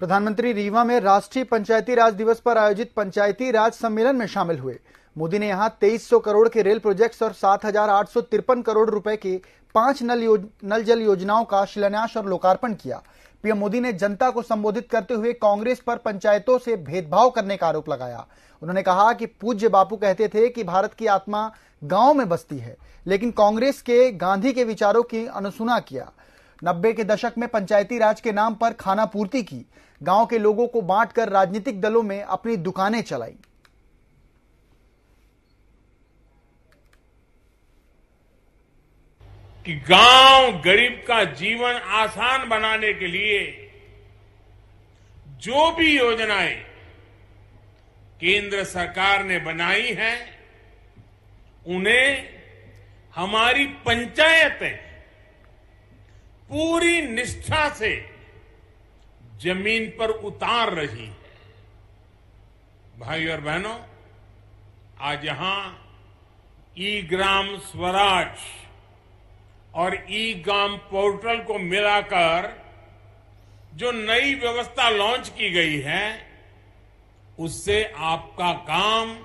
प्रधानमंत्री रीवा में राष्ट्रीय पंचायती राज दिवस पर आयोजित पंचायती राज सम्मेलन में शामिल हुए मोदी ने यहां 2300 करोड़ के रेल प्रोजेक्ट्स और सात करोड़ रुपए के पांच नल, योज, नल जल योजनाओं का शिलान्यास और लोकार्पण किया पीएम मोदी ने जनता को संबोधित करते हुए कांग्रेस पर पंचायतों से भेदभाव करने का आरोप लगाया उन्होंने कहा कि पूज्य बापू कहते थे कि भारत की आत्मा गांव में बसती है लेकिन कांग्रेस के गांधी के विचारों की अनुसुना किया नब्बे के दशक में पंचायती राज के नाम पर खाना पूर्ति की गांव के लोगों को बांटकर राजनीतिक दलों में अपनी दुकानें चलाई कि गांव गरीब का जीवन आसान बनाने के लिए जो भी योजनाएं केंद्र सरकार ने बनाई हैं उन्हें हमारी पंचायतें पूरी निष्ठा से जमीन पर उतार रही है भाई और बहनों आज यहां ई ग्राम स्वराज और ई ग्राम पोर्टल को मिलाकर जो नई व्यवस्था लॉन्च की गई है उससे आपका काम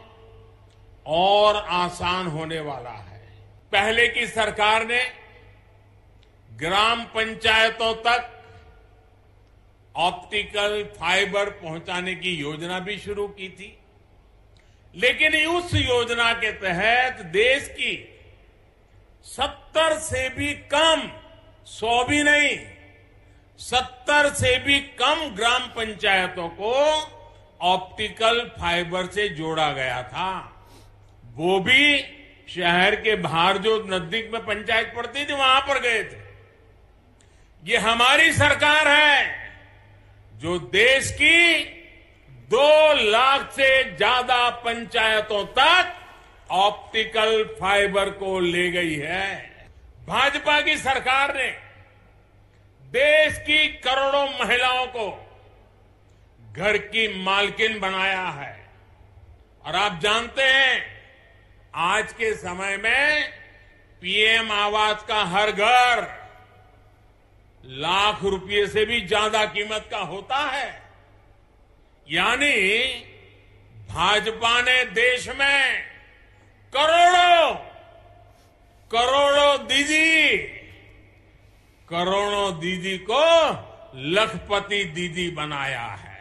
और आसान होने वाला है पहले की सरकार ने ग्राम पंचायतों तक ऑप्टिकल फाइबर पहुंचाने की योजना भी शुरू की थी लेकिन उस योजना के तहत देश की सत्तर से भी कम सौ भी नहीं सत्तर से भी कम ग्राम पंचायतों को ऑप्टिकल फाइबर से जोड़ा गया था वो भी शहर के बाहर जो नजदीक में पंचायत पड़ती थी वहां पर गए थे ये हमारी सरकार है जो देश की दो लाख से ज्यादा पंचायतों तक ऑप्टिकल फाइबर को ले गई है भाजपा की सरकार ने देश की करोड़ों महिलाओं को घर की मालकिन बनाया है और आप जानते हैं आज के समय में पीएम आवास का हर घर लाख रुपये से भी ज्यादा कीमत का होता है यानी भाजपा ने देश में करोड़ों करोड़ों दीदी करोड़ों दीदी को लखपति दीदी बनाया है